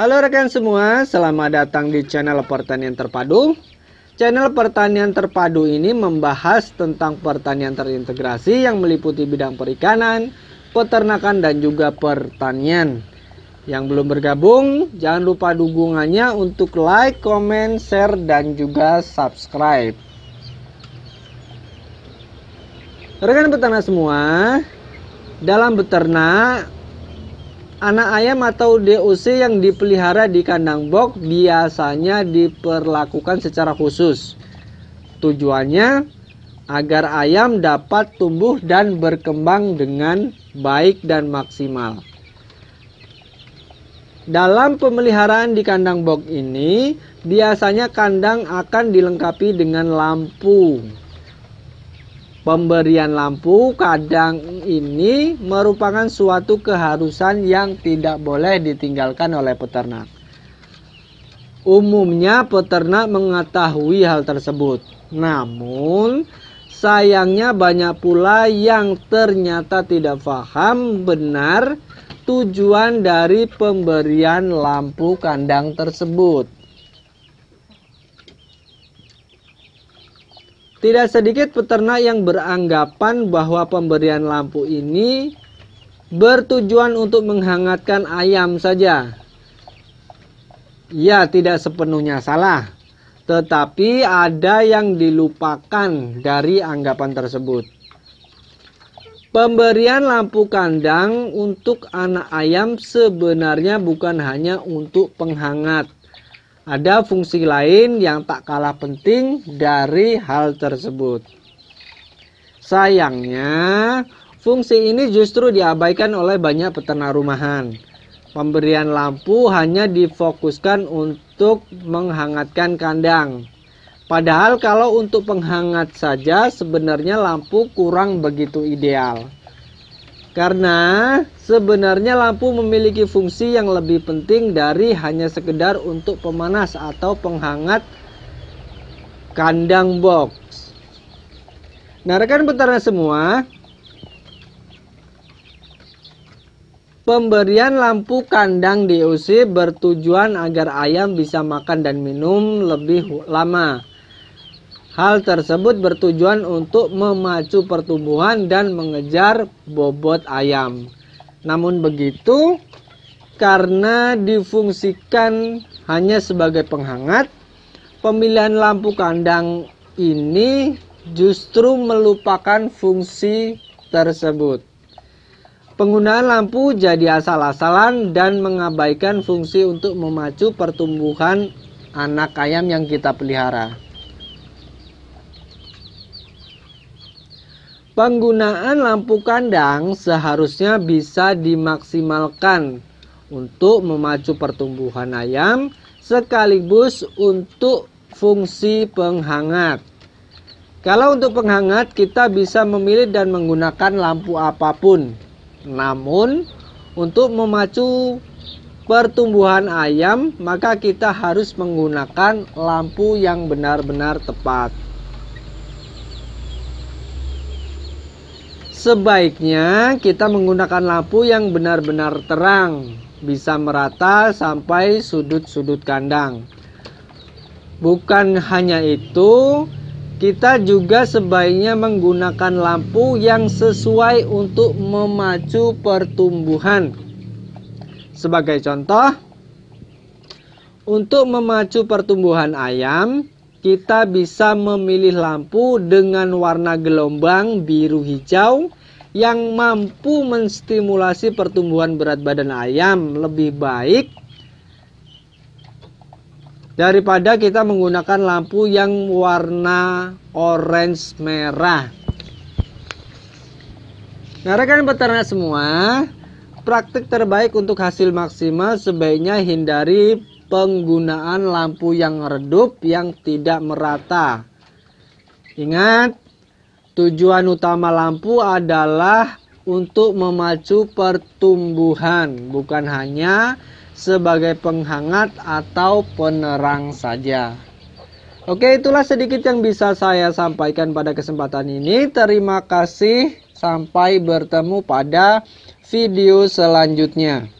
Halo rekan semua, selamat datang di channel Pertanian Terpadu. Channel Pertanian Terpadu ini membahas tentang pertanian terintegrasi yang meliputi bidang perikanan, peternakan dan juga pertanian. Yang belum bergabung, jangan lupa dukungannya untuk like, comment, share dan juga subscribe. Rekan peternak semua, dalam beternak Anak ayam atau DOC yang dipelihara di kandang box biasanya diperlakukan secara khusus. Tujuannya agar ayam dapat tumbuh dan berkembang dengan baik dan maksimal. Dalam pemeliharaan di kandang box ini, biasanya kandang akan dilengkapi dengan lampu. Pemberian lampu kadang ini merupakan suatu keharusan yang tidak boleh ditinggalkan oleh peternak. Umumnya peternak mengetahui hal tersebut. Namun sayangnya banyak pula yang ternyata tidak paham benar tujuan dari pemberian lampu kandang tersebut. Tidak sedikit peternak yang beranggapan bahwa pemberian lampu ini bertujuan untuk menghangatkan ayam saja. Ya, tidak sepenuhnya salah, tetapi ada yang dilupakan dari anggapan tersebut. Pemberian lampu kandang untuk anak ayam sebenarnya bukan hanya untuk penghangat, ada fungsi lain yang tak kalah penting dari hal tersebut. Sayangnya, fungsi ini justru diabaikan oleh banyak peternak rumahan. Pemberian lampu hanya difokuskan untuk menghangatkan kandang. Padahal kalau untuk penghangat saja sebenarnya lampu kurang begitu ideal. Karena sebenarnya lampu memiliki fungsi yang lebih penting dari hanya sekedar untuk pemanas atau penghangat kandang box. Nah, rekan peternak semua, Pemberian lampu kandang DOC bertujuan agar ayam bisa makan dan minum lebih lama. Hal tersebut bertujuan untuk memacu pertumbuhan dan mengejar bobot ayam. Namun begitu, karena difungsikan hanya sebagai penghangat, pemilihan lampu kandang ini justru melupakan fungsi tersebut. Penggunaan lampu jadi asal-asalan dan mengabaikan fungsi untuk memacu pertumbuhan anak ayam yang kita pelihara. Penggunaan lampu kandang seharusnya bisa dimaksimalkan untuk memacu pertumbuhan ayam sekaligus untuk fungsi penghangat. Kalau untuk penghangat kita bisa memilih dan menggunakan lampu apapun. Namun untuk memacu pertumbuhan ayam maka kita harus menggunakan lampu yang benar-benar tepat. Sebaiknya kita menggunakan lampu yang benar-benar terang, bisa merata sampai sudut-sudut kandang. Bukan hanya itu, kita juga sebaiknya menggunakan lampu yang sesuai untuk memacu pertumbuhan. Sebagai contoh, untuk memacu pertumbuhan ayam, kita bisa memilih lampu dengan warna gelombang biru hijau yang mampu menstimulasi pertumbuhan berat badan ayam lebih baik daripada kita menggunakan lampu yang warna orange merah. Nah, rekan peternak semua, praktik terbaik untuk hasil maksimal sebaiknya hindari penggunaan lampu yang redup yang tidak merata. Ingat, tujuan utama lampu adalah untuk memacu pertumbuhan, bukan hanya sebagai penghangat atau penerang saja. Oke, itulah sedikit yang bisa saya sampaikan pada kesempatan ini. Terima kasih, sampai bertemu pada video selanjutnya.